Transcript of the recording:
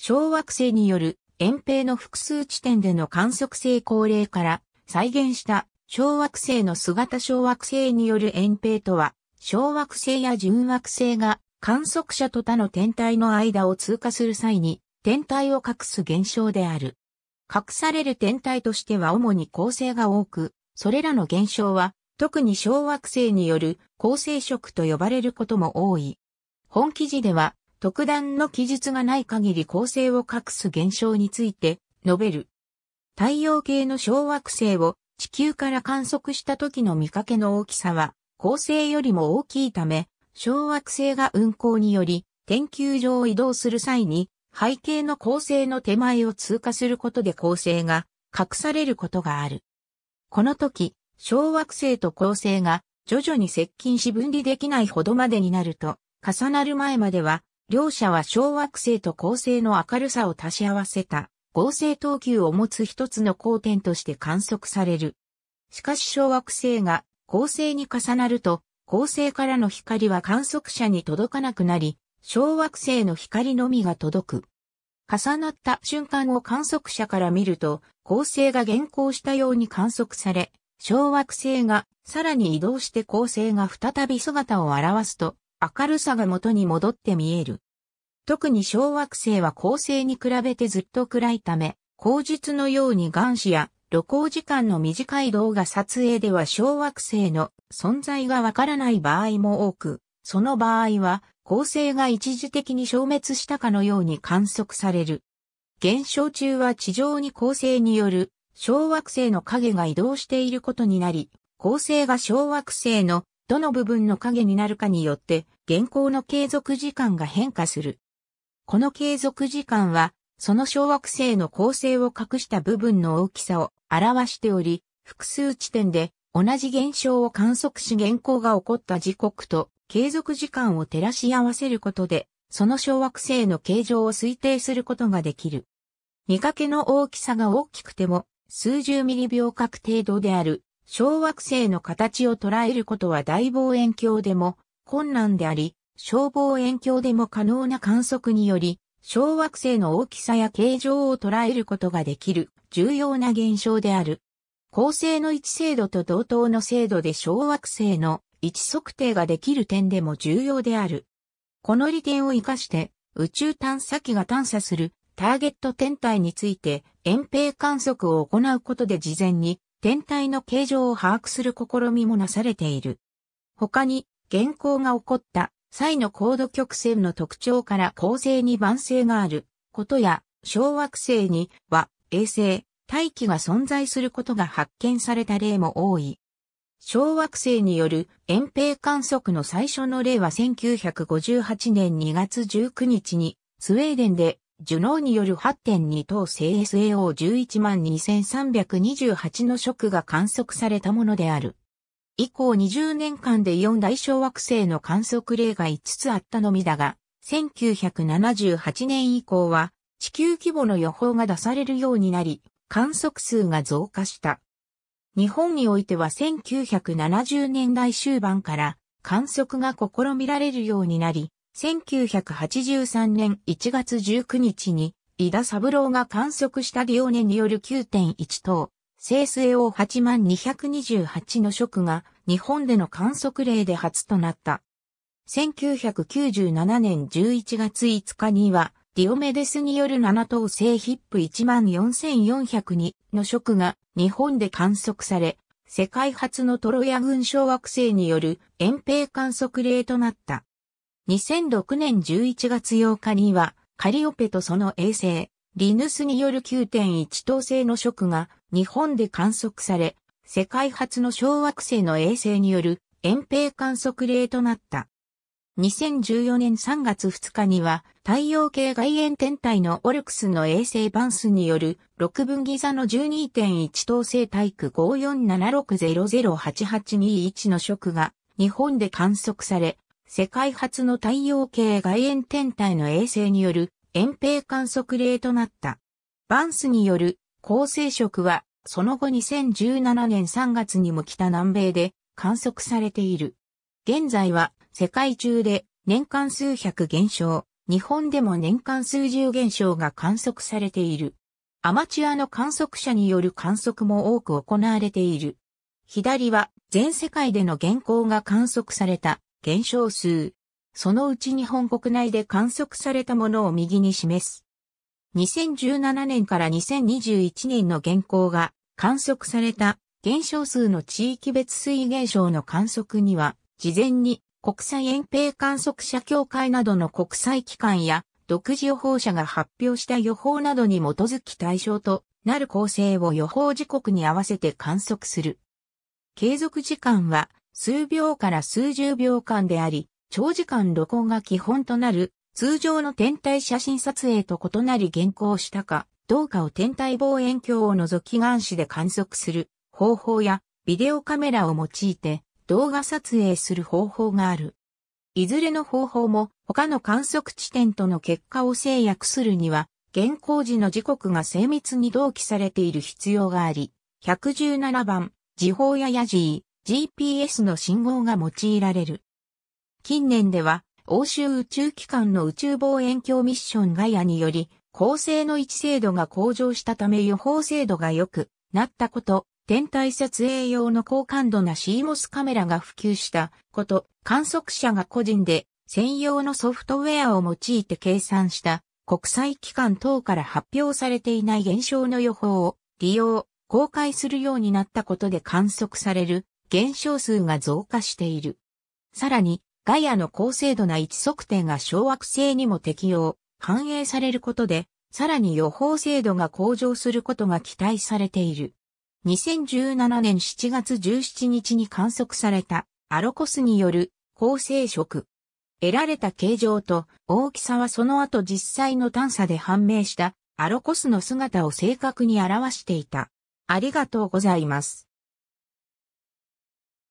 小惑星による遠平の複数地点での観測性高齢から再現した小惑星の姿小惑星による遠平とは、小惑星や純惑星が観測者と他の天体の間を通過する際に天体を隠す現象である。隠される天体としては主に恒星が多く、それらの現象は特に小惑星による恒星食と呼ばれることも多い。本記事では特段の記述がない限り恒星を隠す現象について述べる。太陽系の小惑星を地球から観測した時の見かけの大きさは恒星よりも大きいため、小惑星が運行により研究所を移動する際に背景の恒星の手前を通過することで恒星が隠されることがある。この時、小惑星と恒星が徐々に接近し分離できないほどまでになると、重なる前までは両者は小惑星と恒星の明るさを足し合わせた合成等級を持つ一つの光点として観測される。しかし小惑星が恒星に重なると、恒星からの光は観測者に届かなくなり、小惑星の光のみが届く。重なった瞬間を観測者から見ると、恒星が現行したように観測され、小惑星がさらに移動して恒星が再び姿を現すと、明るさが元に戻って見える。特に小惑星は恒星に比べてずっと暗いため、口述のように岩子や旅行時間の短い動画撮影では小惑星の存在がわからない場合も多く、その場合は恒星が一時的に消滅したかのように観測される。現象中は地上に恒星による小惑星の影が移動していることになり、恒星が小惑星のどの部分の影になるかによって、現行の継続時間が変化する。この継続時間は、その小惑星の構成を隠した部分の大きさを表しており、複数地点で同じ現象を観測し現行が起こった時刻と継続時間を照らし合わせることで、その小惑星の形状を推定することができる。見かけの大きさが大きくても、数十ミリ秒角程度である小惑星の形を捉えることは大望遠鏡でも困難であり、小望遠鏡でも可能な観測により、小惑星の大きさや形状を捉えることができる重要な現象である。恒星の位置精度と同等の精度で小惑星の位置測定ができる点でも重要である。この利点を活かして宇宙探査機が探査するターゲット天体について遠平観測を行うことで事前に天体の形状を把握する試みもなされている。他に、現行が起こった際の高度曲線の特徴から構成に万性があることや、小惑星には衛星、大気が存在することが発見された例も多い。小惑星による遠平観測の最初の例は1958年2月19日にスウェーデンでジュノーによる8.2等星 SAO112,328 の食が観測されたものである。以降20年間で4大小惑星の観測例が5つあったのみだが、1978年以降は地球規模の予報が出されるようになり、観測数が増加した。日本においては1970年代終盤から観測が試みられるようになり、1983年1月19日に、井田三郎が観測したディオネによる9.1等、生成 O8 万228の食が日本での観測例で初となった。1997年11月5日には、ディオメデスによる7等星ヒップ1万4402の食が日本で観測され、世界初のトロヤ群小惑星による遠平観測例となった。2006年11月8日には、カリオペとその衛星、リヌスによる9.1等星の食が日本で観測され、世界初の小惑星の衛星による遠平観測例となった。2014年3月2日には太陽系外縁天体のオルクスの衛星バンスによる6分ギザの12.1等星イク5 4 7 6 0 0 8 8 2 1の食が日本で観測され、世界初の太陽系外縁天体の衛星による遠平観測例となった。バンスによる恒星食は、その後2017年3月にも北南米で観測されている。現在は世界中で年間数百減少、日本でも年間数十減少が観測されている。アマチュアの観測者による観測も多く行われている。左は全世界での現行が観測された減少数。そのうち日本国内で観測されたものを右に示す。2017年から2021年の現行が観測された減少数の地域別水位減少の観測には、事前に国際遠平観測者協会などの国際機関や独自予報者が発表した予報などに基づき対象となる構成を予報時刻に合わせて観測する。継続時間は数秒から数十秒間であり、長時間露光が基本となる通常の天体写真撮影と異なり現行したかどうかを天体望遠鏡を除き眼視で観測する方法やビデオカメラを用いて動画撮影する方法がある。いずれの方法も他の観測地点との結果を制約するには、現行時の時刻が精密に同期されている必要があり、117番、時報やヤジー、GPS の信号が用いられる。近年では、欧州宇宙機関の宇宙望遠鏡ミッションガイアにより、構成の位置精度が向上したため予報精度が良くなったこと、天体撮影用の高感度な CMOS カメラが普及したこと、観測者が個人で専用のソフトウェアを用いて計算した国際機関等から発表されていない現象の予報を利用、公開するようになったことで観測される減少数が増加している。さらに、ガイアの高精度な位置測定が小惑星にも適用、反映されることで、さらに予報精度が向上することが期待されている。2017年7月17日に観測されたアロコスによる恒星食。得られた形状と大きさはその後実際の探査で判明したアロコスの姿を正確に表していた。ありがとうございます。